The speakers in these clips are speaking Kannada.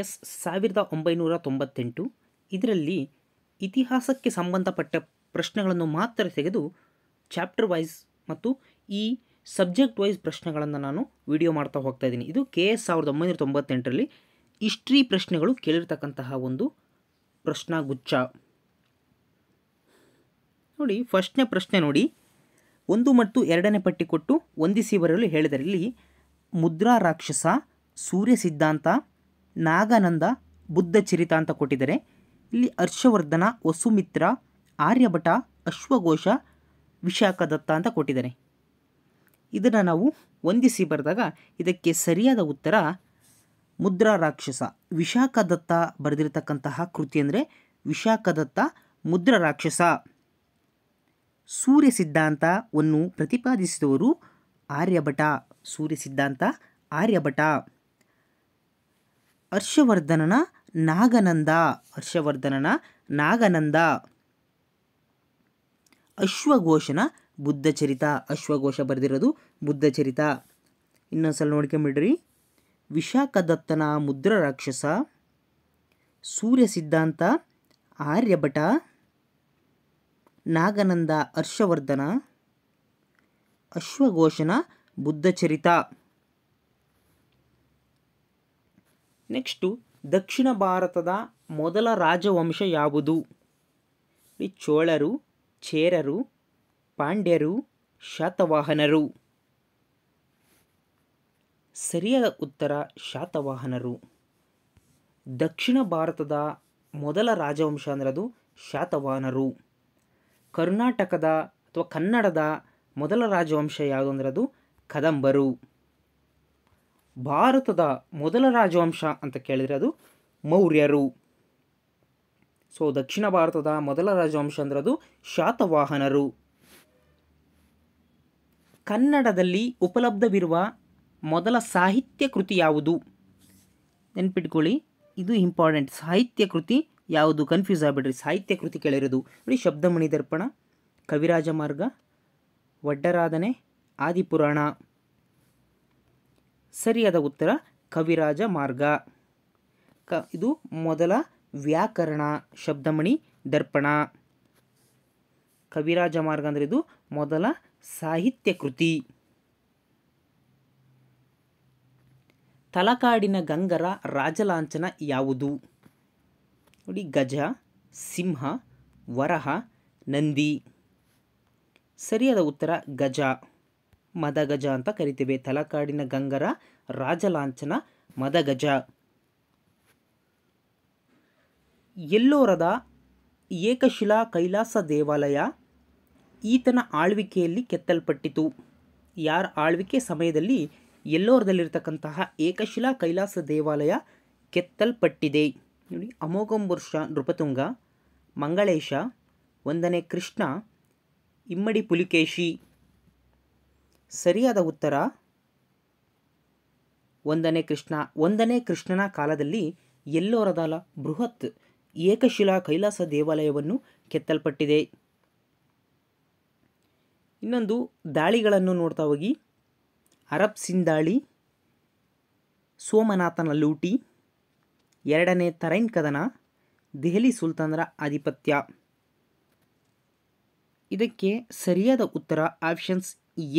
ಎಸ್ ಸಾವಿರದ ಒಂಬೈನೂರ ತೊಂಬತ್ತೆಂಟು ಇದರಲ್ಲಿ ಇತಿಹಾಸಕ್ಕೆ ಸಂಬಂಧಪಟ್ಟ ಪ್ರಶ್ನೆಗಳನ್ನು ಮಾತ್ರ ತೆಗೆದು ಚಾಪ್ಟರ್ ವೈಸ್ ಮತ್ತು ಈ ಸಬ್ಜೆಕ್ಟ್ ವೈಸ್ ಪ್ರಶ್ನೆಗಳನ್ನು ನಾನು ವಿಡಿಯೋ ಮಾಡ್ತಾ ಹೋಗ್ತಾ ಇದ್ದೀನಿ ಇದು ಕೆ ಎಸ್ ಸಾವಿರದ ಒಂಬೈನೂರ ತೊಂಬತ್ತೆಂಟರಲ್ಲಿ ಇಸ್ಟ್ರಿ ಪ್ರಶ್ನೆಗಳು ಕೇಳಿರ್ತಕ್ಕಂತಹ ಒಂದು ಪ್ರಶ್ನಾಗುಚ್ಛ ನೋಡಿ ಫಸ್ಟ್ನೇ ಪ್ರಶ್ನೆ ನೋಡಿ ಒಂದು ಮತ್ತು ಎರಡನೇ ಪಟ್ಟಿ ಕೊಟ್ಟು ಹೊಂದಿಸಿ ಬರಲು ಹೇಳಿದರೆ ಇಲ್ಲಿ ಮುದ್ರಾ ರಾಕ್ಷಸ ಸೂರ್ಯ ಸಿದ್ಧಾಂತ ನಾಗಾನಂದ ಚರಿತ ಅಂತ ಕೊಟ್ಟಿದ್ದಾರೆ ಇಲ್ಲಿ ಹರ್ಷವರ್ಧನ ವಸುಮಿತ್ರ ಆರ್ಯಭಟ ಅಶ್ವಘೋಷ ವಿಶಾಖದತ್ತ ಅಂತ ಕೊಟ್ಟಿದ್ದಾರೆ ಇದನ್ನು ನಾವು ಹೊಂದಿಸಿ ಬರೆದಾಗ ಇದಕ್ಕೆ ಸರಿಯಾದ ಉತ್ತರ ಮುದ್ರಾ ರಾಕ್ಷಸ ವಿಶಾಖದತ್ತ ಬರೆದಿರತಕ್ಕಂತಹ ಕೃತಿ ಅಂದರೆ ವಿಶಾಖದತ್ತ ಮುದ್ರ ರಾಕ್ಷಸ ಸೂರ್ಯ ಸಿದ್ಧಾಂತವನ್ನು ಪ್ರತಿಪಾದಿಸಿದವರು ಆರ್ಯಭಟ ಸೂರ್ಯ ಸಿದ್ಧಾಂತ ಆರ್ಯಭಟ ಹರ್ಷವರ್ಧನನ ನಾಗನಂದ ಹರ್ಷವರ್ಧನನ ನಾಗನಂದ ಅಶ್ವಘೋಷನ ಬುದ್ಧಚರಿತ ಅಶ್ವಘೋಷ ಬರೆದಿರೋದು ಬುದ್ಧಚರಿತ ಇನ್ನೊಂದ್ಸಲ ನೋಡ್ಕೊಂಬಿಡ್ರಿ ವಿಶಾಖದತ್ತನ ಮುದ್ರ ರಾಕ್ಷಸ ಸೂರ್ಯ ಸಿದ್ಧಾಂತ ಆರ್ಯಭಟ ನಾಗನಂದ ಹರ್ಷವರ್ಧನ ಅಶ್ವಘೋಷನ ಬುದ್ಧಚರಿತ ನೆಕ್ಸ್ಟು ದಕ್ಷಿಣ ಭಾರತದ ಮೊದಲ ರಾಜವಂಶ ಯಾವುದು ಚೋಳರು ಚೇರರು ಪಾಂಡ್ಯರು ಶಾತವಾಹನರು ಸರಿಯಾದ ಉತ್ತರ ಶಾತವಾಹನರು ದಕ್ಷಿಣ ಭಾರತದ ಮೊದಲ ರಾಜವಂಶ ಅಂದರೆ ಅದು ಶಾತವಾಹನರು ಕರ್ನಾಟಕದ ಅಥವಾ ಕನ್ನಡದ ಮೊದಲ ರಾಜವಂಶ ಯಾವುದು ಅಂದರೆ ಅದು ಕದಂಬರು ಭಾರತದ ಮೊದಲ ರಾಜವಂಶ ಅಂತ ಕೇಳಿದರೆ ಅದು ಮೌರ್ಯರು ಸೊ ದಕ್ಷಿಣ ಭಾರತದ ಮೊದಲ ರಾಜವಂಶ ಅಂದ್ರೆ ಅದು ಶಾತವಾಹನರು ಕನ್ನಡದಲ್ಲಿ ಉಪಲಬ್ಧವಿರುವ ಮೊದಲ ಸಾಹಿತ್ಯ ಕೃತಿ ಯಾವುದು ನೆನ್ಪಿಟ್ಕೊಳ್ಳಿ ಇದು ಇಂಪಾರ್ಟೆಂಟ್ ಸಾಹಿತ್ಯ ಕೃತಿ ಯಾವುದು ಕನ್ಫ್ಯೂಸ್ ಆಗಿಬಿಡ್ರಿ ಸಾಹಿತ್ಯ ಕೃತಿ ಕೇಳಿರೋದು ನೋಡಿ ಶಬ್ದಮಣಿ ದರ್ಪಣ ಕವಿರಾಜ ಮಾರ್ಗ ಒಡ್ಡರಾಧನೆ ಆದಿಪುರಾಣ ಸರಿಯಾದ ಉತ್ತರ ಕವಿರಾಜ ಮಾರ್ಗ ಕ ಇದು ಮೊದಲ ವ್ಯಾಕರಣ ಶಬ್ದಮಣಿ ದರ್ಪಣ ಕವಿರಾಜ ಮಾರ್ಗ ಅಂದರೆ ಇದು ಮೊದಲ ಸಾಹಿತ್ಯ ಕೃತಿ ತಲಕಾಡಿನ ಗಂಗರ ರಾಜಲಾಂಛನ ಯಾವುದು ನೋಡಿ ಗಜ ಸಿಂಹ ವರಹ ನಂದಿ ಸರಿಯಾದ ಉತ್ತರ ಗಜ ಮದಗಜ ಅಂತ ಕರಿತೀವಿ ತಲಕಾಡಿನ ಗಂಗರ ರಾಜಲಾಂಛನ ಮದಗಜ ಎಲ್ಲೋರದ ಏಕಶಿಲಾ ಕೈಲಾಸ ದೇವಾಲಯ ಈತನ ಆಳ್ವಿಕೆಯಲ್ಲಿ ಕೆತ್ತಲ್ಪಟ್ಟಿತು ಯಾರ ಆಳ್ವಿಕೆ ಸಮಯದಲ್ಲಿ ಎಲ್ಲೋರದಲ್ಲಿರ್ತಕ್ಕಂತಹ ಏಕಶಿಲಾ ಕೈಲಾಸ ದೇವಾಲಯ ಕೆತ್ತಲ್ಪಟ್ಟಿದೆ ನೋಡಿ ಅಮೋಘಂಬುರ್ಷ ನೃಪತುಂಗ ಮಂಗಳೇಶ ಒಂದನೇ ಕೃಷ್ಣ ಇಮ್ಮಡಿ ಪುಲಿಕೇಶಿ ಸರಿಯಾದ ಉತ್ತರ ಒಂದನೇ ಕೃಷ್ಣ ಒಂದನೇ ಕೃಷ್ಣನ ಕಾಲದಲ್ಲಿ ಎಲ್ಲೋರದಾಲ ಬೃಹತ್ ಏಕಶಿಲಾ ಕೈಲಾಸ ದೇವಾಲಯವನ್ನು ಕೆತ್ತಲ್ಪಟ್ಟಿದೆ ಇನ್ನೊಂದು ದಾಳಿಗಳನ್ನು ನೋಡ್ತಾ ಹೋಗಿ ಅರಬ್ ಸಿಂದಾಳಿ ಸೋಮನಾಥನ ಲೂಟಿ ಎರಡನೇ ತರೈನ್ ಕದನ ದೆಹಲಿ ಸುಲ್ತಾನರ ಆಧಿಪತ್ಯ ಇದಕ್ಕೆ ಸರಿಯಾದ ಉತ್ತರ ಆಪ್ಷನ್ಸ್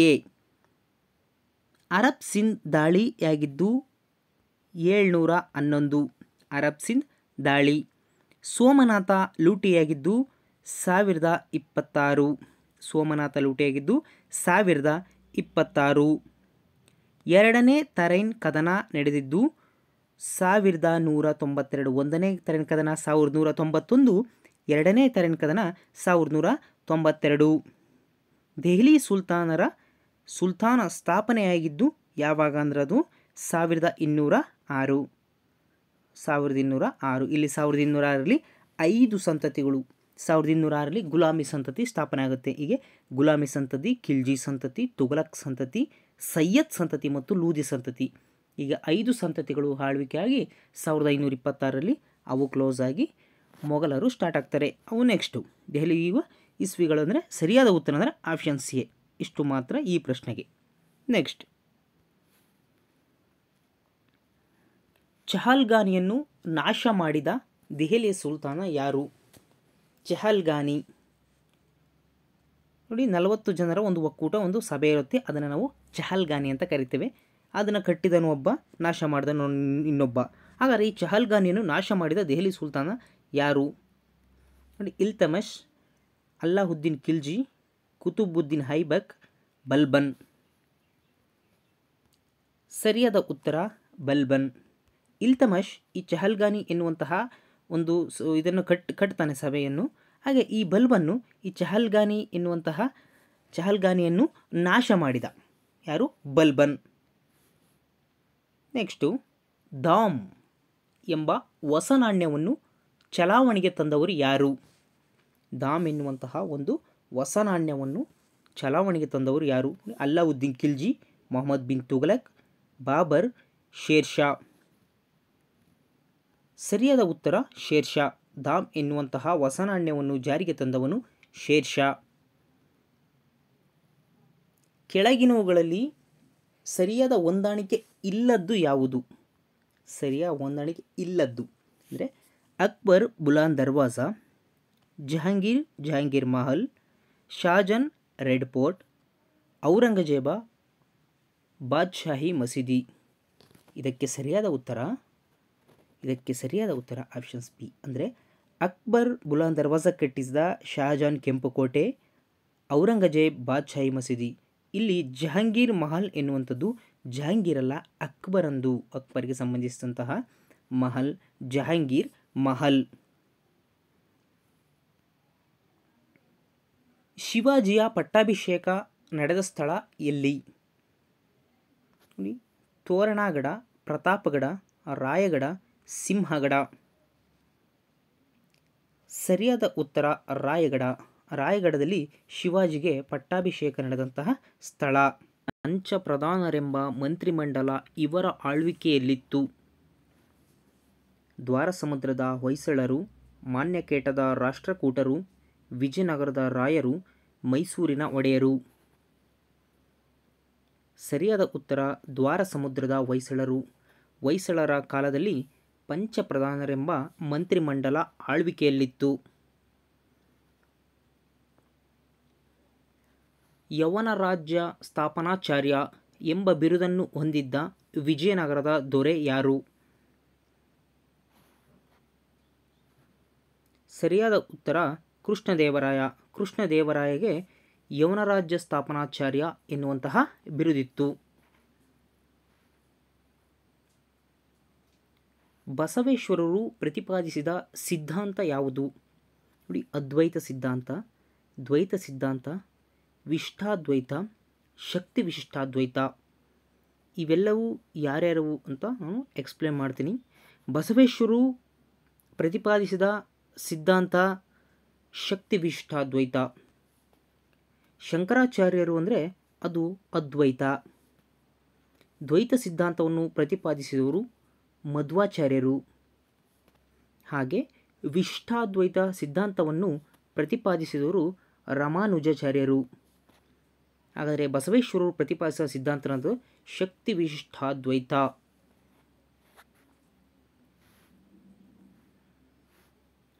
ಎ ಅರಬ್ ಸಿಂಧ್ ದಾಳಿಯಾಗಿದ್ದು ಏಳ್ನೂರ ಹನ್ನೊಂದು ಅರಬ್ ಸಿಂಧ್ ದಾಳಿ ಸೋಮನಾಥ ಲೂಟಿಯಾಗಿದ್ದು ಸಾವಿರದ ಇಪ್ಪತ್ತಾರು ಸೋಮನಾಥ ಲೂಟಿಯಾಗಿದ್ದು ಸಾವಿರದ ಇಪ್ಪತ್ತಾರು ಎರಡನೇ ತರೈನ್ ಕದನ ನಡೆದಿದ್ದು ಸಾವಿರದ ನೂರ ತೊಂಬತ್ತೆರಡು ಒಂದನೇ ತರೈನ್ ಕದನ ಸಾವಿರದ ನೂರ ತೊಂಬತ್ತೊಂದು ಎರಡನೇ ತರೈನ್ ಕದನ ಸಾವಿರದ ನೂರ ತೊಂಬತ್ತೆರಡು ದೆಹಲಿ ಸುಲ್ತಾನರ ಸುಲ್ತಾನ ಸ್ಥಾಪನೆಯಾಗಿದ್ದು ಯಾವಾಗ ಅಂದ್ರೆ ಅದು ಸಾವಿರದ ಇನ್ನೂರ ಆರು ಸಾವಿರದ ಇನ್ನೂರ ಆರು ಇಲ್ಲಿ ಸಾವಿರದ ಇನ್ನೂರ ಆರಲ್ಲಿ ಐದು ಸಂತತಿಗಳು ಸಾವಿರದ ಇನ್ನೂರ ಆರಲ್ಲಿ ಗುಲಾಮಿ ಸಂತತಿ ಸ್ಥಾಪನೆ ಆಗುತ್ತೆ ಹೀಗೆ ಗುಲಾಮಿ ಸಂತತಿ ಖಿಲ್ಜಿ ಸಂತತಿ ತುಘಲಕ್ ಸಂತತಿ ಸೈಯದ್ ಸಂತತಿ ಮತ್ತು ಲೂದಿ ಸಂತತಿ ಈಗ ಐದು ಸಂತತಿಗಳು ಆಳ್ವಿಕೆಯಾಗಿ ಸಾವಿರದ ಐನೂರ ಇಪ್ಪತ್ತಾರರಲ್ಲಿ ಅವು ಕ್ಲೋಸ್ ಆಗಿ ಮೊಘಲರು ಸ್ಟಾರ್ಟ್ ಆಗ್ತಾರೆ ಅವು ನೆಕ್ಸ್ಟು ದೆಹಲಿ ಇವ ಇಸ್ವಿಗಳು ಸರಿಯಾದ ಉತ್ತರ ಅಂದರೆ ಆಪ್ಷನ್ ಸಿ ಎ ಇಷ್ಟು ಮಾತ್ರ ಈ ಪ್ರಶ್ನೆಗೆ ನೆಕ್ಸ್ಟ್ ಚಹಲ್ಗಾನಿಯನ್ನು ನಾಶ ಮಾಡಿದ ದೆಹಲಿಯ ಸುಲ್ತಾನ ಯಾರು ಚಹಲ್ಗಾನಿ ನೋಡಿ ನಲವತ್ತು ಜನರ ಒಂದು ಒಕ್ಕೂಟ ಒಂದು ಸಭೆ ಇರುತ್ತೆ ಅದನ್ನು ನಾವು ಚಹಲ್ಗಾನಿ ಅಂತ ಕರಿತೇವೆ ಅದನ್ನು ಕಟ್ಟಿದನು ಒಬ್ಬ ನಾಶ ಮಾಡಿದನು ಇನ್ನೊಬ್ಬ ಹಾಗಾದರೆ ಈ ಚಹಲ್ಗಾನಿಯನ್ನು ನಾಶ ಮಾಡಿದ ದೆಹಲಿ ಸುಲ್ತಾನ ಯಾರು ನೋಡಿ ಇಲ್ತಮಶ್ ಅಲ್ಲಾಹುದ್ದೀನ್ ಖಿಲ್ಜಿ ಕುತುಬುದ್ದೀನ್ ಹೈಬಕ್ ಬಲ್ಬನ್ ಸರಿಯಾದ ಉತ್ತರ ಬಲ್ಬನ್ ಇಲ್ತಮಶ್ ಈ ಚಹಲ್ಗಾನಿ ಎನ್ನುವಂತಹ ಒಂದು ಇದನ್ನು ಕಟ್ ಕಟ್ತಾನೆ ಸಭೆಯನ್ನು ಹಾಗೆ ಈ ಬಲ್ಬನ್ನು ಈ ಚಹಲ್ಗಾನಿ ಎನ್ನುವಂತಹ ಚಹಲ್ಗಾನಿಯನ್ನು ನಾಶ ಮಾಡಿದ ಯಾರು ಬಲ್ಬನ್ ನೆಕ್ಸ್ಟು ದಾಮ್ ಎಂಬ ಹೊಸ ನಾಣ್ಯವನ್ನು ಚಲಾವಣೆಗೆ ತಂದವರು ಯಾರು ದಾಮ್ ಎನ್ನುವಂತಹ ಒಂದು ಹೊಸ ನಾಣ್ಯವನ್ನು ಚಲಾವಣೆಗೆ ತಂದವರು ಯಾರು ಅಲ್ಲಾವುದ್ದೀನ್ ಖಿಲ್ಜಿ ಮೊಹಮ್ಮದ್ ಬಿನ್ ತುಘಲಕ್ ಬಾಬರ್ ಶೇರ್ಷಾ ಸರಿಯಾದ ಉತ್ತರ ಶೇರ್ಷಾ ದಾಮ್ ಧಾಮ್ ಎನ್ನುವಂತಹ ಹೊಸ ನಾಣ್ಯವನ್ನು ಜಾರಿಗೆ ತಂದವನು ಶೇರ್ಷಾ ಕೆಳಗಿನವುಗಳಲ್ಲಿ ಸರಿಯಾದ ಹೊಂದಾಣಿಕೆ ಇಲ್ಲದ್ದು ಯಾವುದು ಸರಿಯಾದ ಹೊಂದಾಣಿಕೆ ಇಲ್ಲದ್ದು ಅಂದರೆ ಅಕ್ಬರ್ ಬುಲಾನ್ ದರ್ವಾಜಾ ಜಹಾಂಗೀರ್ ಜಹಾಂಗೀರ್ ಮಹಲ್ ಶಾಜನ್ ರೆಡ್ ಪೋರ್ಟ್ ಔರಂಗಜೇಬ ಬಾದ್ಶಾಹಿ ಮಸೀದಿ ಇದಕ್ಕೆ ಸರಿಯಾದ ಉತ್ತರ ಇದಕ್ಕೆ ಸರಿಯಾದ ಉತ್ತರ ಆಪ್ಷನ್ಸ್ ಬಿ ಅಂದರೆ ಅಕ್ಬರ್ ಬುಲಾನ್ ದರ್ವಾಜ ಕಟ್ಟಿಸಿದ ಶಹಜಾನ್ ಕೋಟೆ ಔರಂಗಜೇಬ್ ಬಾದ್ಶಾಹಿ ಮಸೀದಿ ಇಲ್ಲಿ ಜಹಾಂಗೀರ್ ಮಹಲ್ ಎನ್ನುವಂಥದ್ದು ಜಹಾಂಗೀರಲ್ಲ ಅಕ್ಬರಂದು ಅಕ್ಬರ್ಗೆ ಸಂಬಂಧಿಸಿದಂತಹ ಮಹಲ್ ಜಹಾಂಗೀರ್ ಮಹಲ್ ಶಿವಾಜಿಯ ಪಟ್ಟಾಭಿಷೇಕ ನಡೆದ ಸ್ಥಳ ಎಲ್ಲಿ ತೋರಣಗಡ ಪ್ರತಾಪಗಡ ರಾಯಗಡ ಸಿಂಹಗಡ ಸರಿಯಾದ ಉತ್ತರ ರಾಯಗಡ ರಾಯಗಡದಲ್ಲಿ ಶಿವಾಜಿಗೆ ಪಟ್ಟಾಭಿಷೇಕ ನಡೆದಂತಹ ಸ್ಥಳ ಪಂಚ ಪ್ರಧಾನರೆಂಬ ಮಂತ್ರಿಮಂಡಲ ಇವರ ಆಳ್ವಿಕೆಯಲ್ಲಿತ್ತು ದ್ವಾರಸಮುದ್ರದ ಹೊಯ್ಸಳರು ಮಾನ್ಯಕೇಟದ ರಾಷ್ಟ್ರಕೂಟರು ವಿಜಯನಗರದ ರಾಯರು ಮೈಸೂರಿನ ಒಡೆಯರು ಸರಿಯಾದ ಉತ್ತರ ದ್ವಾರ ಸಮುದ್ರದ ಹೊಯ್ಸಳರು ಹೊಯ್ಸಳರ ಕಾಲದಲ್ಲಿ ಪಂಚಪ್ರಧಾನರೆಂಬ ಮಂತ್ರಿಮಂಡಲ ಆಳ್ವಿಕೆಯಲ್ಲಿತ್ತು ಯವನ ರಾಜ್ಯ ಸ್ಥಾಪನಾಚಾರ್ಯ ಎಂಬ ಬಿರುದನ್ನು ಹೊಂದಿದ್ದ ವಿಜಯನಗರದ ದೊರೆ ಯಾರು ಸರಿಯಾದ ಉತ್ತರ ಕೃಷ್ಣದೇವರಾಯ ಕೃಷ್ಣದೇವರಾಯಗೆ ಯವನರಾಜ್ಯ ಸ್ಥಾಪನಾಚಾರ್ಯ ಎನ್ನುವಂತಹ ಬಿರುದಿತ್ತು ಬಸವೇಶ್ವರರು ಪ್ರತಿಪಾದಿಸಿದ ಸಿದ್ಧಾಂತ ಯಾವುದು ನೋಡಿ ಅದ್ವೈತ ಸಿದ್ಧಾಂತ ದ್ವೈತ ಸಿದ್ಧಾಂತ ವಿಷ್ಠಾದ್ವೈತ ಶಕ್ತಿ ವಿಶಿಷ್ಟಾದ್ವೈತ ಇವೆಲ್ಲವೂ ಯಾರ್ಯಾರವು ಅಂತ ನಾನು ಎಕ್ಸ್ಪ್ಲೇನ್ ಮಾಡ್ತೀನಿ ಬಸವೇಶ್ವರರು ಪ್ರತಿಪಾದಿಸಿದ ಸಿದ್ಧಾಂತ ಶಕ್ತಿ ಶಕ್ತಿವಿಷ್ಠಾದ್ವೈತ ಶಂಕರಾಚಾರ್ಯರು ಅಂದರೆ ಅದು ಅದ್ವೈತ ದ್ವೈತ ಸಿದ್ಧಾಂತವನ್ನು ಪ್ರತಿಪಾದಿಸಿದವರು ಮಧ್ವಾಚಾರ್ಯರು ಹಾಗೆ ವಿಷ್ಠಾದ್ವೈತ ಸಿದ್ಧಾಂತವನ್ನು ಪ್ರತಿಪಾದಿಸಿದವರು ರಮಾನುಜಾಚಾರ್ಯರು ಹಾಗಾದರೆ ಬಸವೇಶ್ವರರು ಪ್ರತಿಪಾದಿಸಿದ ಸಿದ್ಧಾಂತನದು ವಿಶಿಷ್ಟಾದ್ವೈತ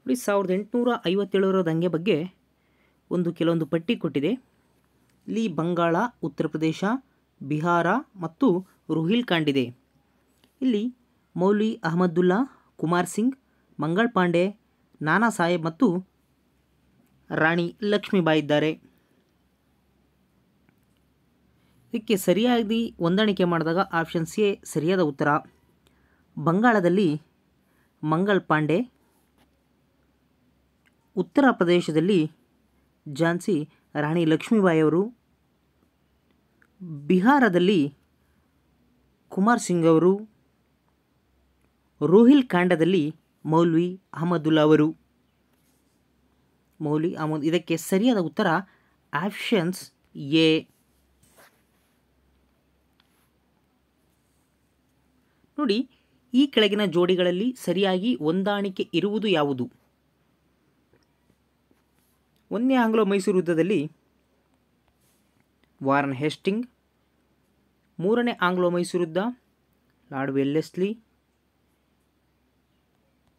ನೋಡಿ ಸಾವಿರದ ಎಂಟುನೂರ ಐವತ್ತೇಳರ ದಂಗೆ ಬಗ್ಗೆ ಒಂದು ಕೆಲವೊಂದು ಪಟ್ಟಿ ಕೊಟ್ಟಿದೆ ಇಲ್ಲಿ ಬಂಗಾಳ ಉತ್ತರ ಪ್ರದೇಶ ಬಿಹಾರ ಮತ್ತು ರೋಹಿಲ್ಖಾಂಡ್ ಇದೆ ಇಲ್ಲಿ ಮೌಲಿ ಅಹಮದುಲ್ಲಾ ಕುಮಾರ್ ಸಿಂಗ್ ಮಂಗಳ್ ಪಾಂಡೆ ನಾನಾ ಸಾಹೇಬ್ ಮತ್ತು ರಾಣಿ ಲಕ್ಷ್ಮೀಬಾಯಿ ಇದ್ದಾರೆ ಇದಕ್ಕೆ ಸರಿಯಾಗಿ ಹೊಂದಾಣಿಕೆ ಮಾಡಿದಾಗ ಆಪ್ಷನ್ ಸಿ ಸರಿಯಾದ ಉತ್ತರ ಬಂಗಾಳದಲ್ಲಿ ಮಂಗಳ್ ಪಾಂಡೆ ಉತ್ತರ ಪ್ರದೇಶದಲ್ಲಿ ಝಾನ್ಸಿ ರಾಣಿ ಅವರು ಬಿಹಾರದಲ್ಲಿ ಕುಮಾರ್ ಸಿಂಗ್ ಅವರು ರೋಹಿಲ್ ಕಾಂಡದಲ್ಲಿ ಮೌಲ್ವಿ ಅಹಮದುಲ್ಲಾ ಅವರು ಮೌಲಿ ಅಹಮದ್ ಇದಕ್ಕೆ ಸರಿಯಾದ ಉತ್ತರ ಆಪ್ಷನ್ಸ್ ಎ ನೋಡಿ ಈ ಕೆಳಗಿನ ಜೋಡಿಗಳಲ್ಲಿ ಸರಿಯಾಗಿ ಹೊಂದಾಣಿಕೆ ಇರುವುದು ಯಾವುದು ಒಂದನೇ ಆಂಗ್ಲೋ ಮೈಸೂರು ಯುದ್ಧದಲ್ಲಿ ವಾರನ್ ಹೆಸ್ಟಿಂಗ್ ಮೂರನೇ ಆಂಗ್ಲೋ ಮೈಸೂರು ಯುದ್ಧ ಲಾರ್ಡ್ ವೆಲ್ಲೆಸ್ಲಿ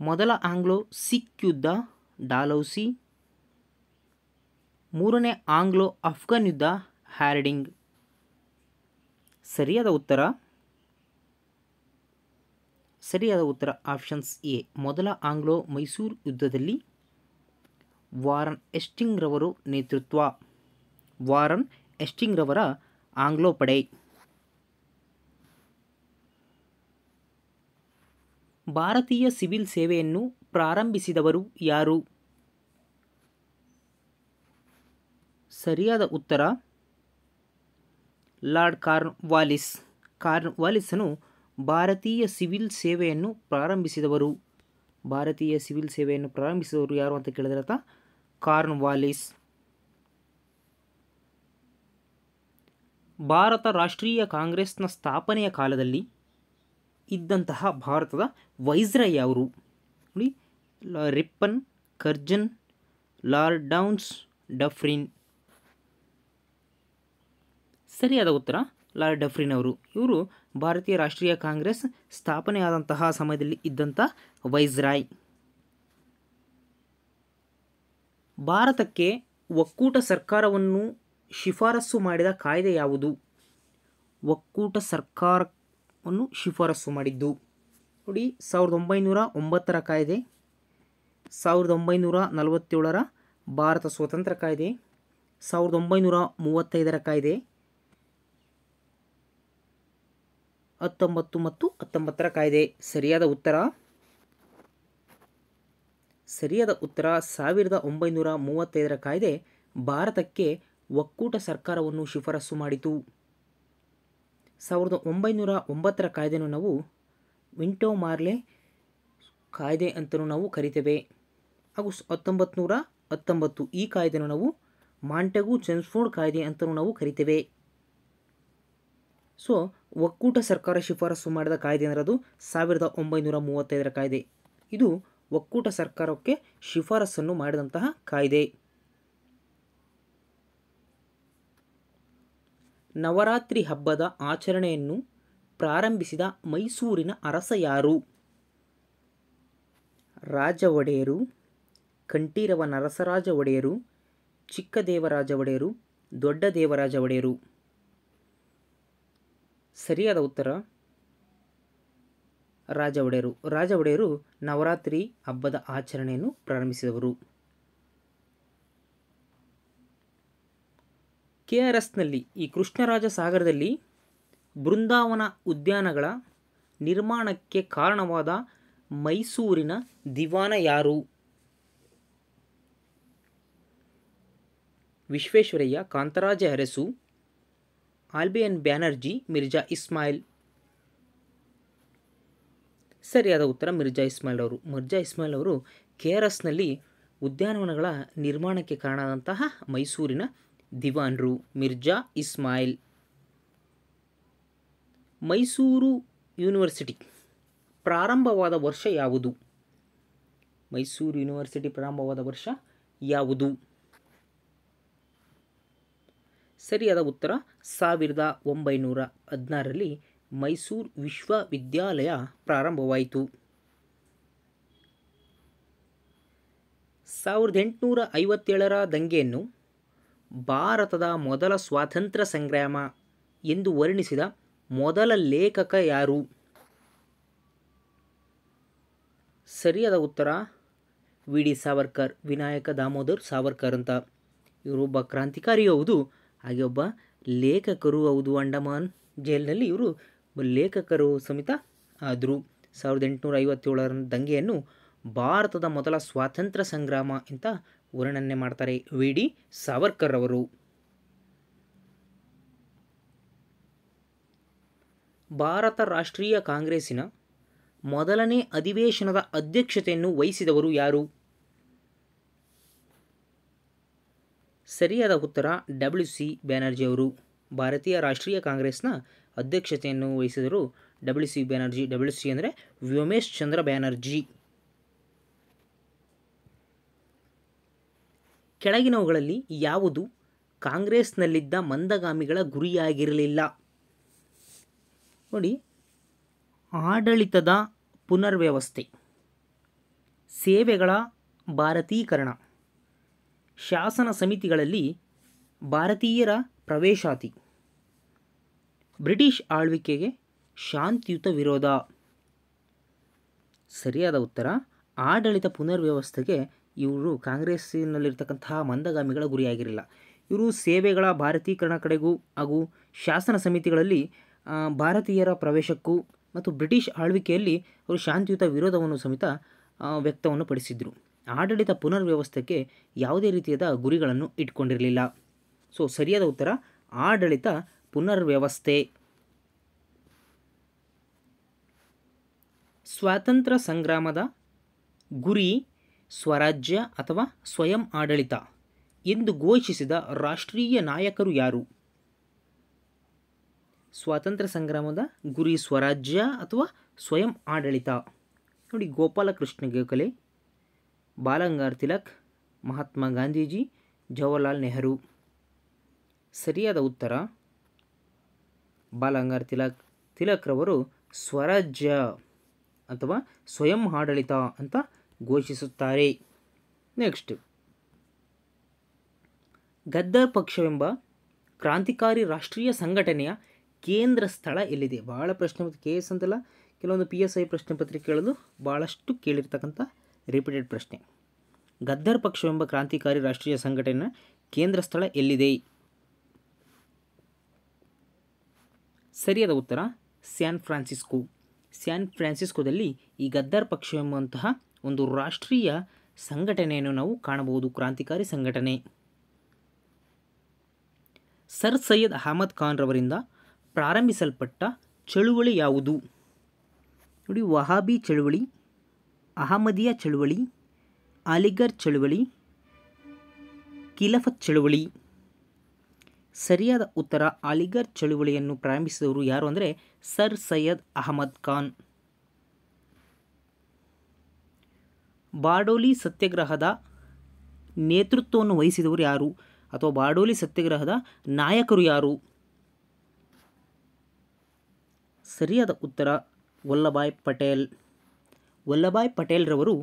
ಮೊದಲ ಆಂಗ್ಲೋ ಸಿಖ್ ಯುದ್ಧ ಡಾಲೌಸಿ ಮೂರನೇ ಆಂಗ್ಲೋ ಅಫ್ಘಾನ್ ಯುದ್ಧ ಹ್ಯಾರ್ಡಿಂಗ್ ಸರಿಯಾದ ಉತ್ತರ ಸರಿಯಾದ ಉತ್ತರ ಆಪ್ಷನ್ಸ್ ಎ ಮೊದಲ ಆಂಗ್ಲೋ ಮೈಸೂರು ಯುದ್ಧದಲ್ಲಿ ವಾರನ್ ಎಸ್ಟಿಂಗ್ರವರು ನೇತೃತ್ವ ವಾರನ್ ಎಸ್ಟಿಂಗ್ರವರ ಆಂಗ್ಲೋ ಪಡೆ ಭಾರತೀಯ ಸಿವಿಲ್ ಸೇವೆಯನ್ನು ಪ್ರಾರಂಭಿಸಿದವರು ಯಾರು ಸರಿಯಾದ ಉತ್ತರ ಲಾರ್ಡ್ ಕಾರ್ನ್ ವಾಲಿಸ್ ಕಾರ್ನ್ ವಾಲಿಸನು ಭಾರತೀಯ ಸಿವಿಲ್ ಸೇವೆಯನ್ನು ಪ್ರಾರಂಭಿಸಿದವರು ಭಾರತೀಯ ಸಿವಿಲ್ ಸೇವೆಯನ್ನು ಪ್ರಾರಂಭಿಸಿದವರು ಯಾರು ಅಂತ ಕೇಳಿದ್ರೆ ಕಾರ್ನ್ವಾಲಿಸ್ ಭಾರತ ರಾಷ್ಟ್ರೀಯ ಕಾಂಗ್ರೆಸ್ನ ಸ್ಥಾಪನೆಯ ಕಾಲದಲ್ಲಿ ಇದ್ದಂತಹ ಭಾರತದ ವೈಸ್ರಾಯ್ ಅವರು ನೋಡಿ Ripon Curzon Lord Downs Dufferin ಸರಿಯಾದ ಉತ್ತರ ಲಾರ್ಡ್ ಡಫ್ರಿನ್ ಅವರು ಇವರು ಭಾರತೀಯ ರಾಷ್ಟ್ರೀಯ ಕಾಂಗ್ರೆಸ್ ಸ್ಥಾಪನೆಯಾದಂತಹ ಸಮಯದಲ್ಲಿ ಇದ್ದಂಥ ವೈಸ್ರಾಯ್ ಭಾರತಕ್ಕೆ ಒಕ್ಕೂಟ ಸರ್ಕಾರವನ್ನು ಶಿಫಾರಸ್ಸು ಮಾಡಿದ ಕಾಯ್ದೆ ಯಾವುದು ಒಕ್ಕೂಟ ಸರ್ಕಾರವನ್ನು ಶಿಫಾರಸ್ಸು ಮಾಡಿದ್ದು ನೋಡಿ ಸಾವಿರದ ಒಂಬೈನೂರ ಒಂಬತ್ತರ ಕಾಯ್ದೆ ಸಾವಿರದ ಒಂಬೈನೂರ ನಲವತ್ತೇಳರ ಭಾರತ ಸ್ವತಂತ್ರ ಕಾಯ್ದೆ ಸಾವಿರದ ಒಂಬೈನೂರ ಮೂವತ್ತೈದರ ಕಾಯ್ದೆ ಹತ್ತೊಂಬತ್ತು ಮತ್ತು ಹತ್ತೊಂಬತ್ತರ ಕಾಯ್ದೆ ಸರಿಯಾದ ಉತ್ತರ ಸರಿಯಾದ ಉತ್ತರ ಸಾವಿರದ ಒಂಬೈನೂರ ಮೂವತ್ತೈದರ ಕಾಯ್ದೆ ಭಾರತಕ್ಕೆ ಒಕ್ಕೂಟ ಸರ್ಕಾರವನ್ನು ಶಿಫಾರಸು ಮಾಡಿತು ಸಾವಿರದ ಒಂಬೈನೂರ ಒಂಬತ್ತರ ಕಾಯ್ದೆಯನ್ನು ನಾವು ವಿಂಟೋ ಮಾರ್ಲೆ ಕಾಯ್ದೆ ಅಂತಲೂ ನಾವು ಕರಿತೇವೆ ಹಾಗೂ ಹತ್ತೊಂಬತ್ತು ಹತ್ತೊಂಬತ್ತು ಈ ಕಾಯ್ದೆಯನ್ನು ನಾವು ಮಾಂಟೆಗು ಚೆನ್ಸ್ಫೋರ್ಡ್ ಕಾಯ್ದೆ ಅಂತಲೂ ನಾವು ಕರಿತೇವೆ ಸೊ ಒಕ್ಕೂಟ ಸರ್ಕಾರ ಶಿಫಾರಸು ಮಾಡಿದ ಕಾಯ್ದೆ ಅಂದರೆ ಸಾವಿರದ ಒಂಬೈನೂರ ಮೂವತ್ತೈದರ ಕಾಯ್ದೆ ಇದು ಒಕ್ಕೂಟ ಸರ್ಕಾರಕ್ಕೆ ಶಿಫಾರಸನ್ನು ಮಾಡಿದಂತಹ ಕಾಯ್ದೆ ನವರಾತ್ರಿ ಹಬ್ಬದ ಆಚರಣೆಯನ್ನು ಪ್ರಾರಂಭಿಸಿದ ಮೈಸೂರಿನ ಅರಸ ಯಾರು ರಾಜ ಒಡೆಯರು ಕಂಠೀರವ ನರಸರಾಜ ಒಡೆಯರು ಚಿಕ್ಕ ದೇವರಾಜ ಒಡೆಯರು ದೊಡ್ಡ ದೇವರಾಜ ಒಡೆಯರು ಸರಿಯಾದ ಉತ್ತರ ರಾಜ ಒಡೆಯರು ರಾಜ ಒಡೆಯರು ನವರಾತ್ರಿ ಹಬ್ಬದ ಆಚರಣೆಯನ್ನು ಪ್ರಾರಂಭಿಸಿದವರು ಕೆ ಆರ್ ಎಸ್ನಲ್ಲಿ ಈ ಕೃಷ್ಣರಾಜ ಸಾಗರದಲ್ಲಿ ಬೃಂದಾವನ ಉದ್ಯಾನಗಳ ನಿರ್ಮಾಣಕ್ಕೆ ಕಾರಣವಾದ ಮೈಸೂರಿನ ದಿವಾನ ಯಾರು ವಿಶ್ವೇಶ್ವರಯ್ಯ ಕಾಂತರಾಜ ಅರಸು ಆಲ್ಬಿಯನ್ ಬ್ಯಾನರ್ಜಿ ಮಿರ್ಜಾ ಇಸ್ಮಾಯಿಲ್ ಸರಿಯಾದ ಉತ್ತರ ಮಿರ್ಜಾ ಇಸ್ಮಾಯಿಲ್ ಅವರು ಮಿರ್ಜಾ ಇಸ್ಮಾಯಿಲ್ ಅವರು ಕೆ ಆರ್ ಎಸ್ನಲ್ಲಿ ಉದ್ಯಾನವನಗಳ ನಿರ್ಮಾಣಕ್ಕೆ ಕಾರಣದಂತಹ ಮೈಸೂರಿನ ದಿವಾನ್ರು ಮಿರ್ಜಾ ಇಸ್ಮಾಯಿಲ್ ಮೈಸೂರು ಯೂನಿವರ್ಸಿಟಿ ಪ್ರಾರಂಭವಾದ ವರ್ಷ ಯಾವುದು ಮೈಸೂರು ಯೂನಿವರ್ಸಿಟಿ ಪ್ರಾರಂಭವಾದ ವರ್ಷ ಯಾವುದು ಸರಿಯಾದ ಉತ್ತರ ಸಾವಿರದ ಒಂಬೈನೂರ ಹದಿನಾರರಲ್ಲಿ ಮೈಸೂರು ವಿಶ್ವವಿದ್ಯಾಲಯ ಪ್ರಾರಂಭವಾಯಿತು ಸಾವಿರದ ಎಂಟುನೂರ ಐವತ್ತೇಳರ ದಂಗೆಯನ್ನು ಭಾರತದ ಮೊದಲ ಸ್ವಾತಂತ್ರ್ಯ ಸಂಗ್ರಾಮ ಎಂದು ವರ್ಣಿಸಿದ ಮೊದಲ ಲೇಖಕ ಯಾರು ಸರಿಯಾದ ಉತ್ತರ ವಿ ಡಿ ಸಾವರ್ಕರ್ ವಿನಾಯಕ ದಾಮೋದರ್ ಸಾವರ್ಕರ್ ಅಂತ ಇವರೊಬ್ಬ ಕ್ರಾಂತಿಕಾರಿಯೂ ಹೌದು ಹಾಗೆ ಒಬ್ಬ ಲೇಖಕರು ಹೌದು ಅಂಡಮಾನ್ ಜೈಲಿನಲ್ಲಿ ಇವರು ಲೇಖಕರು ಸಮೇತ ಆದರು ಸಾವಿರದ ಎಂಟುನೂರ ಐವತ್ತೇಳರ ದಂಗೆಯನ್ನು ಭಾರತದ ಮೊದಲ ಸ್ವಾತಂತ್ರ್ಯ ಸಂಗ್ರಾಮ ಅಂತ ವರ್ಣನೆ ಮಾಡ್ತಾರೆ ವಿ ಡಿ ಸಾವರ್ಕರ್ ಅವರು ಭಾರತ ರಾಷ್ಟ್ರೀಯ ಕಾಂಗ್ರೆಸ್ಸಿನ ಮೊದಲನೇ ಅಧಿವೇಶನದ ಅಧ್ಯಕ್ಷತೆಯನ್ನು ವಹಿಸಿದವರು ಯಾರು ಸರಿಯಾದ ಉತ್ತರ ಡಬ್ಲ್ಯೂ ಸಿ ಬ್ಯಾನರ್ಜಿ ಅವರು ಭಾರತೀಯ ರಾಷ್ಟ್ರೀಯ ಕಾಂಗ್ರೆಸ್ನ ಅಧ್ಯಕ್ಷತೆಯನ್ನು ವಹಿಸಿದರು W C Banerjee W C ಅಂದರೆ ವ್ಯೋಮೇಶ್ ಚಂದ್ರ ಬ್ಯಾನರ್ಜಿ ಕೆಳಗಿನವುಗಳಲ್ಲಿ ಯಾವುದು ಕಾಂಗ್ರೆಸ್ನಲ್ಲಿದ್ದ ಮಂದಗಾಮಿಗಳ ಗುರಿಯಾಗಿರಲಿಲ್ಲ ನೋಡಿ ಆಡಳಿತದ ಪುನರ್ವ್ಯವಸ್ಥೆ ಸೇವೆಗಳ ಭಾರತೀಕರಣ ಶಾಸನ ಸಮಿತಿಗಳಲ್ಲಿ ಭಾರತೀಯರ ಪ್ರವೇಶಾತಿ ಬ್ರಿಟಿಷ್ ಆಳ್ವಿಕೆಗೆ ಶಾಂತಿಯುತ ವಿರೋಧ ಸರಿಯಾದ ಉತ್ತರ ಆಡಳಿತ ಪುನರ್ವ್ಯವಸ್ಥೆಗೆ ಇವರು ಕಾಂಗ್ರೆಸ್ಸಿನಲ್ಲಿರ್ತಕ್ಕಂತಹ ಮಂದಗಾಮಿಗಳ ಗುರಿಯಾಗಿರಲಿಲ್ಲ ಇವರು ಸೇವೆಗಳ ಭಾರತೀಕರಣ ಕಡೆಗೂ ಹಾಗೂ ಶಾಸನ ಸಮಿತಿಗಳಲ್ಲಿ ಭಾರತೀಯರ ಪ್ರವೇಶಕ್ಕೂ ಮತ್ತು ಬ್ರಿಟಿಷ್ ಆಳ್ವಿಕೆಯಲ್ಲಿ ಅವರು ಶಾಂತಿಯುತ ವಿರೋಧವನ್ನು ಸಮೇತ ವ್ಯಕ್ತವನ್ನು ಪಡಿಸಿದ್ರು ಆಡಳಿತ ಪುನರ್ವ್ಯವಸ್ಥೆಗೆ ಯಾವುದೇ ರೀತಿಯಾದ ಗುರಿಗಳನ್ನು ಇಟ್ಕೊಂಡಿರಲಿಲ್ಲ ಸೊ ಸರಿಯಾದ ಉತ್ತರ ಆಡಳಿತ ಪುನರ್ವ್ಯವಸ್ಥೆ ಸ್ವಾತಂತ್ರ್ಯ ಸಂಗ್ರಾಮದ ಗುರಿ ಸ್ವರಾಜ್ಯ ಅಥವಾ ಸ್ವಯಂ ಆಡಳಿತ ಎಂದು ಘೋಷಿಸಿದ ರಾಷ್ಟ್ರೀಯ ನಾಯಕರು ಯಾರು ಸ್ವಾತಂತ್ರ್ಯ ಸಂಗ್ರಾಮದ ಗುರಿ ಸ್ವರಾಜ್ಯ ಅಥವಾ ಸ್ವಯಂ ಆಡಳಿತ ನೋಡಿ ಗೋಪಾಲಕೃಷ್ಣ ಗೋಖಲೆ ಬಾಲಂಗಾರ್ ತಿಲಕ್ ಮಹಾತ್ಮ ಗಾಂಧೀಜಿ ಜವಾಹರ್ಲಾಲ್ ನೆಹರು ಸರಿಯಾದ ಉತ್ತರ ಬಾಲಂಗಾರ್ ತಿಲಕ್ ತಿಲಕ್ರವರು ಸ್ವರಾಜ್ಯ ಅಥವಾ ಸ್ವಯಂ ಆಡಳಿತ ಅಂತ ಘೋಷಿಸುತ್ತಾರೆ ನೆಕ್ಸ್ಟ್ ಗದ್ದರ್ ಪಕ್ಷವೆಂಬ ಕ್ರಾಂತಿಕಾರಿ ರಾಷ್ಟ್ರೀಯ ಸಂಘಟನೆಯ ಕೇಂದ್ರ ಸ್ಥಳ ಎಲ್ಲಿದೆ ಭಾಳ ಪ್ರಶ್ನೆ ಮತ್ತು ಕೆ ಎಸ್ ಅಂತಲ್ಲ ಕೆಲವೊಂದು ಪಿ ಎಸ್ ಐ ಪ್ರಶ್ನೆ ಪತ್ರಿಕೆಗಳಲ್ಲೂ ಭಾಳಷ್ಟು ಕೇಳಿರ್ತಕ್ಕಂಥ ರಿಪೀಟೆಡ್ ಪ್ರಶ್ನೆ ಗದ್ದರ್ ಪಕ್ಷವೆಂಬ ಕ್ರಾಂತಿಕಾರಿ ರಾಷ್ಟ್ರೀಯ ಸಂಘಟನೆಯ ಕೇಂದ್ರ ಸ್ಥಳ ಎಲ್ಲಿದೆ ಸರಿಯಾದ ಉತ್ತರ ಸ್ಯಾನ್ ಫ್ರಾನ್ಸಿಸ್ಕೋ ಸ್ಯಾನ್ ಫ್ರಾನ್ಸಿಸ್ಕೋದಲ್ಲಿ ಈ ಗದ್ದಾರ್ ಪಕ್ಷ ಎಂಬಂತಹ ಒಂದು ರಾಷ್ಟ್ರೀಯ ಸಂಘಟನೆಯನ್ನು ನಾವು ಕಾಣಬಹುದು ಕ್ರಾಂತಿಕಾರಿ ಸಂಘಟನೆ ಸರ್ ಸೈಯದ್ ಅಹಮದ್ ಖಾನ್ ರವರಿಂದ ಪ್ರಾರಂಭಿಸಲ್ಪಟ್ಟ ಚಳುವಳಿ ಯಾವುದು ನೋಡಿ ವಹಾಬಿ ಚಳುವಳಿ ಅಹಮದಿಯಾ ಚಳುವಳಿ ಅಲಿಗರ್ ಚಳುವಳಿ ಕಿಲಫತ್ ಚಳುವಳಿ ಸರಿಯಾದ ಉತ್ತರ ಅಲಿಗರ್ ಚಳುವಳಿಯನ್ನು ಪ್ರಾರಂಭಿಸಿದವರು ಯಾರು ಅಂದರೆ ಸರ್ ಸೈಯದ್ ಅಹಮದ್ ಖಾನ್ ಬಾರ್ಡೋಲಿ ಸತ್ಯಾಗ್ರಹದ ನೇತೃತ್ವವನ್ನು ವಹಿಸಿದವರು ಯಾರು ಅಥವಾ ಬಾರ್ಡೋಲಿ ಸತ್ಯಾಗ್ರಹದ ನಾಯಕರು ಯಾರು ಸರಿಯಾದ ಉತ್ತರ ವಲ್ಲಭಾಯ್ ಪಟೇಲ್ ವಲ್ಲಭಾಯ್ ಪಟೇಲ್ರವರು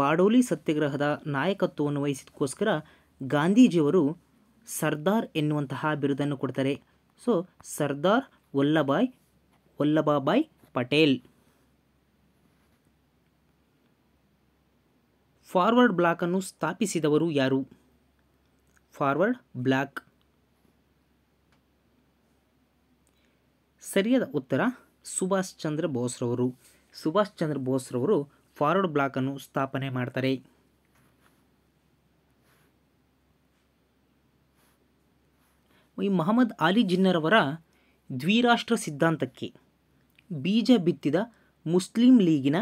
ಬಾಡೋಲಿ ಸತ್ಯಾಗ್ರಹದ ನಾಯಕತ್ವವನ್ನು ವಹಿಸಿದಕ್ಕೋಸ್ಕರ ಗಾಂಧೀಜಿಯವರು ಸರ್ದಾರ್ ಎನ್ನುವಂತಹ ಬಿರುದನ್ನು ಕೊಡ್ತಾರೆ ಸೊ ಸರ್ದಾರ್ ವಲ್ಲಭಾಯ್ ವಲ್ಲಭಾಬಾಯ್ ಪಟೇಲ್ ಫಾರ್ವರ್ಡ್ ಬ್ಲಾಕನ್ನು ಸ್ಥಾಪಿಸಿದವರು ಯಾರು ಫಾರ್ವರ್ಡ್ ಬ್ಲಾಕ್ ಸರಿಯಾದ ಉತ್ತರ ಸುಭಾಷ್ ಚಂದ್ರ ಬೋಸ್ರವರು ಸುಭಾಷ್ ಚಂದ್ರ ಬೋಸ್ರವರು ಫಾರ್ವರ್ಡ್ ಬ್ಲಾಕನ್ನು ಸ್ಥಾಪನೆ ಮಾಡ್ತಾರೆ ಈ ಮಹಮ್ಮದ್ ಆಲಿ ಜಿನ್ನರವರ ದ್ವಿರಾಷ್ಟ್ರ ಸಿದ್ಧಾಂತಕ್ಕೆ ಬೀಜ ಬಿತ್ತಿದ ಮುಸ್ಲಿಂ ಲೀಗಿನ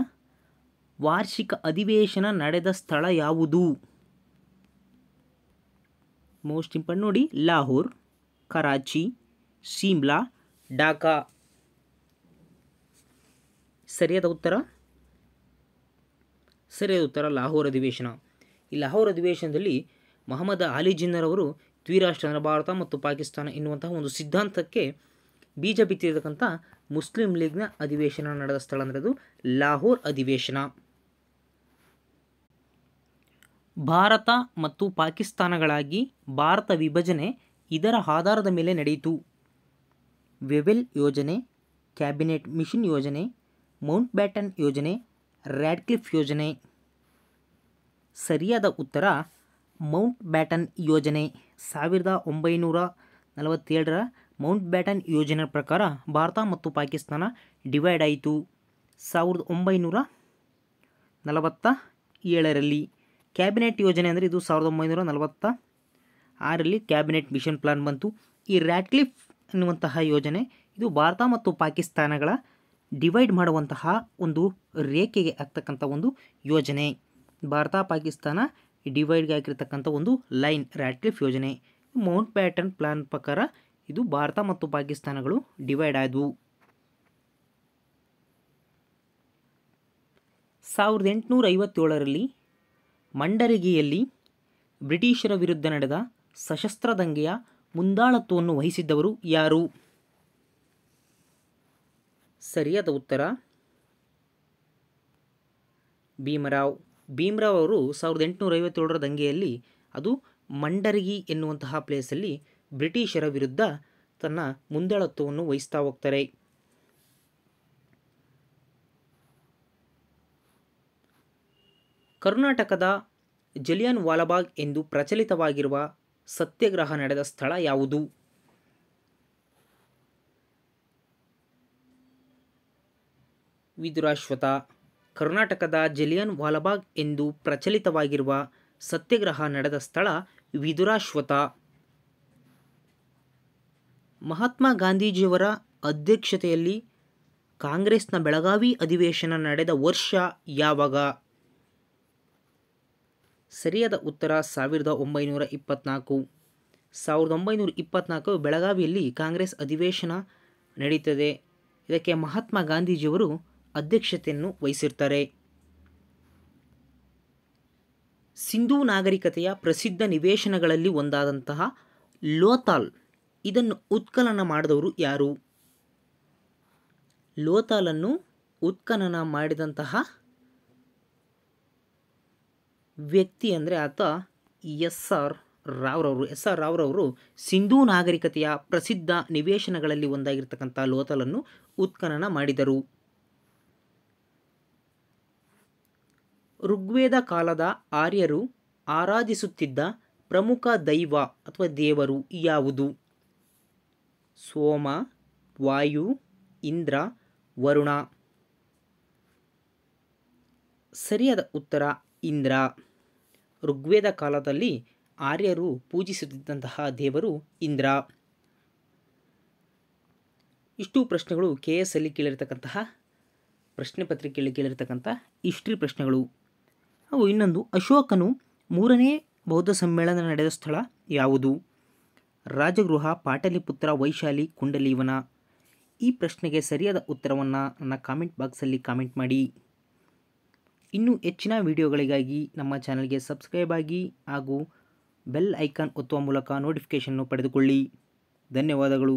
ವಾರ್ಷಿಕ ಅಧಿವೇಶನ ನಡೆದ ಸ್ಥಳ ಯಾವುದು ಮೋಸ್ಟ್ ಇಂಪಾರ್ಟೆಂಟ್ ನೋಡಿ ಲಾಹೋರ್ ಕರಾಚಿ ಶಿಮ್ಲಾ ಢಾಕಾ ಸರಿಯಾದ ಉತ್ತರ ಸರಿಯಾದ ಉತ್ತರ ಲಾಹೋರ್ ಅಧಿವೇಶನ ಈ ಲಾಹೋರ್ ಅಧಿವೇಶನದಲ್ಲಿ ಮೊಹಮ್ಮದ್ ಆಲಿ ಜಿನ್ನರವರು ದ್ವಿರಾಷ್ಟ್ರ ಅಂದರೆ ಭಾರತ ಮತ್ತು ಪಾಕಿಸ್ತಾನ ಎನ್ನುವಂತಹ ಒಂದು ಸಿದ್ಧಾಂತಕ್ಕೆ ಬೀಜ ಬಿತ್ತಿರತಕ್ಕಂಥ ಮುಸ್ಲಿಂ ಲೀಗ್ನ ಅಧಿವೇಶನ ನಡೆದ ಸ್ಥಳ ಅಂದರೆ ಅದು ಲಾಹೋರ್ ಅಧಿವೇಶನ ಭಾರತ ಮತ್ತು ಪಾಕಿಸ್ತಾನಗಳಾಗಿ ಭಾರತ ವಿಭಜನೆ ಇದರ ಆಧಾರದ ಮೇಲೆ ನಡೆಯಿತು ವೆವೆಲ್ ಯೋಜನೆ ಕ್ಯಾಬಿನೆಟ್ ಮಿಷನ್ ಯೋಜನೆ ಮೌಂಟ್ ಬ್ಯಾಟನ್ ಯೋಜನೆ ರ್ಯಾಡ್ಕ್ಲಿಫ್ ಯೋಜನೆ ಸರಿಯಾದ ಉತ್ತರ ಮೌಂಟ್ ಬ್ಯಾಟನ್ ಯೋಜನೆ ಸಾವಿರದ ಒಂಬೈನೂರ ನಲವತ್ತೇಳರ ಮೌಂಟ್ ಬ್ಯಾಟನ್ ಯೋಜನೆ ಪ್ರಕಾರ ಭಾರತ ಮತ್ತು ಪಾಕಿಸ್ತಾನ ಡಿವೈಡ್ ಆಯಿತು ಸಾವಿರದ ಒಂಬೈನೂರ ನಲವತ್ತ ಏಳರಲ್ಲಿ ಕ್ಯಾಬಿನೆಟ್ ಯೋಜನೆ ಅಂದರೆ ಇದು ಸಾವಿರದ ಒಂಬೈನೂರ ನಲವತ್ತ ಆರಲ್ಲಿ ಕ್ಯಾಬಿನೆಟ್ ಮಿಷನ್ ಪ್ಲಾನ್ ಬಂತು ಈ ರ್ಯಾಟ್ಲಿಫ್ ಎನ್ನುವಂತಹ ಯೋಜನೆ ಇದು ಭಾರತ ಮತ್ತು ಪಾಕಿಸ್ತಾನಗಳ ಡಿವೈಡ್ ಮಾಡುವಂತಹ ಒಂದು ರೇಖೆಗೆ ಆಗ್ತಕ್ಕಂಥ ಒಂದು ಯೋಜನೆ ಭಾರತ ಪಾಕಿಸ್ತಾನ ಈ ಡಿವೈಡ್ಗೆ ಆಗಿರ್ತಕ್ಕಂಥ ಒಂದು ಲೈನ್ ರ್ಯಾಟ್ಲಿಫ್ ಯೋಜನೆ ಮೌಂಟ್ ಪ್ಯಾಟರ್ನ್ ಪ್ಲಾನ್ ಪ್ರಕಾರ ಇದು ಭಾರತ ಮತ್ತು ಪಾಕಿಸ್ತಾನಗಳು ಡಿವೈಡ್ ಆದವು ಸಾವಿರದ ಎಂಟುನೂರ ಐವತ್ತೇಳರಲ್ಲಿ ಮಂಡರಗಿಯಲ್ಲಿ ಬ್ರಿಟಿಷರ ವಿರುದ್ಧ ನಡೆದ ಸಶಸ್ತ್ರ ದಂಗೆಯ ಮುಂದಾಳತ್ವವನ್ನು ವಹಿಸಿದ್ದವರು ಯಾರು ಸರಿಯಾದ ಉತ್ತರ ಭೀಮರಾವ್ ಭೀಮ್ರಾವ್ ಅವರು ಸಾವಿರದ ಎಂಟುನೂರ ಐವತ್ತೇಳರ ದಂಗೆಯಲ್ಲಿ ಅದು ಮಂಡರಗಿ ಎನ್ನುವಂತಹ ಪ್ಲೇಸಲ್ಲಿ ಬ್ರಿಟಿಷರ ವಿರುದ್ಧ ತನ್ನ ಮುಂದಾಳತ್ವವನ್ನು ವಹಿಸ್ತಾ ಹೋಗ್ತಾರೆ ಕರ್ನಾಟಕದ ಜಲಿಯನ್ ವಾಲಬಾಗ್ ಎಂದು ಪ್ರಚಲಿತವಾಗಿರುವ ಸತ್ಯಾಗ್ರಹ ನಡೆದ ಸ್ಥಳ ಯಾವುದು ವಿದುರಾಶ್ವಥ ಕರ್ನಾಟಕದ ಜಲಿಯನ್ ವಾಲಬಾಗ್ ಎಂದು ಪ್ರಚಲಿತವಾಗಿರುವ ಸತ್ಯಾಗ್ರಹ ನಡೆದ ಸ್ಥಳ ವಿದುರಾಶ್ವತ ಮಹಾತ್ಮ ಗಾಂಧೀಜಿಯವರ ಅಧ್ಯಕ್ಷತೆಯಲ್ಲಿ ಕಾಂಗ್ರೆಸ್ನ ಬೆಳಗಾವಿ ಅಧಿವೇಶನ ನಡೆದ ವರ್ಷ ಯಾವಾಗ ಸರಿಯಾದ ಉತ್ತರ ಸಾವಿರದ ಒಂಬೈನೂರ ಇಪ್ಪತ್ತ್ನಾಲ್ಕು ಸಾವಿರದ ಒಂಬೈನೂರ ಇಪ್ಪತ್ತ್ನಾಲ್ಕು ಬೆಳಗಾವಿಯಲ್ಲಿ ಕಾಂಗ್ರೆಸ್ ಅಧಿವೇಶನ ನಡೆಯುತ್ತದೆ ಇದಕ್ಕೆ ಮಹಾತ್ಮ ಗಾಂಧೀಜಿಯವರು ಅಧ್ಯಕ್ಷತೆಯನ್ನು ವಹಿಸಿರ್ತಾರೆ ಸಿಂಧೂ ನಾಗರಿಕತೆಯ ಪ್ರಸಿದ್ಧ ನಿವೇಶನಗಳಲ್ಲಿ ಒಂದಾದಂತಹ ಲೋತಾಲ್ ಇದನ್ನು ಉತ್ಖನನ ಮಾಡಿದವರು ಯಾರು ಲೋತಾಲನ್ನು ಉತ್ಖನನ ಮಾಡಿದಂತಹ ವ್ಯಕ್ತಿ ಅಂದರೆ ಆತ ಎಸ್ ಆರ್ ರಾವ್ರವರು ಎಸ್ ಆರ್ ರಾವ್ರವರು ಸಿಂಧೂ ನಾಗರಿಕತೆಯ ಪ್ರಸಿದ್ಧ ನಿವೇಶನಗಳಲ್ಲಿ ಒಂದಾಗಿರ್ತಕ್ಕಂಥ ಲೋತಲನ್ನು ಉತ್ಖನನ ಮಾಡಿದರು ಋಗ್ವೇದ ಕಾಲದ ಆರ್ಯರು ಆರಾಧಿಸುತ್ತಿದ್ದ ಪ್ರಮುಖ ದೈವ ಅಥವಾ ದೇವರು ಯಾವುದು ಸೋಮ ವಾಯು ಇಂದ್ರ ವರುಣ ಸರಿಯಾದ ಉತ್ತರ ಇಂದ್ರ ಋಗ್ವೇದ ಕಾಲದಲ್ಲಿ ಆರ್ಯರು ಪೂಜಿಸುತ್ತಿದ್ದಂತಹ ದೇವರು ಇಂದ್ರ ಇಷ್ಟು ಪ್ರಶ್ನೆಗಳು ಕೆ ಎಸ್ ಅಲ್ಲಿ ಕೇಳಿರ್ತಕ್ಕಂತಹ ಪ್ರಶ್ನೆ ಪತ್ರಿಕೆಯಲ್ಲಿ ಕೇಳಿರ್ತಕ್ಕಂಥ ಇಷ್ಟ್ರಿ ಪ್ರಶ್ನೆಗಳು ಹಾಗೂ ಇನ್ನೊಂದು ಅಶೋಕನು ಮೂರನೇ ಬೌದ್ಧ ಸಮ್ಮೇಳನ ನಡೆದ ಸ್ಥಳ ಯಾವುದು ರಾಜಗೃಹ ಪಾಟಲಿಪುತ್ರ ವೈಶಾಲಿ ಕುಂಡಲೀವನ ಈ ಪ್ರಶ್ನೆಗೆ ಸರಿಯಾದ ಉತ್ತರವನ್ನು ನನ್ನ ಕಾಮೆಂಟ್ ಬಾಕ್ಸಲ್ಲಿ ಕಾಮೆಂಟ್ ಮಾಡಿ ಇನ್ನೂ ಹೆಚ್ಚಿನ ವಿಡಿಯೋಗಳಿಗಾಗಿ ನಮ್ಮ ಚಾನಲ್ಗೆ ಸಬ್ಸ್ಕ್ರೈಬ್ ಆಗಿ ಹಾಗೂ ಬೆಲ್ ಐಕಾನ್ ಒತ್ತುವ ಮೂಲಕ ನೋಟಿಫಿಕೇಷನ್ನು ಪಡೆದುಕೊಳ್ಳಿ ಧನ್ಯವಾದಗಳು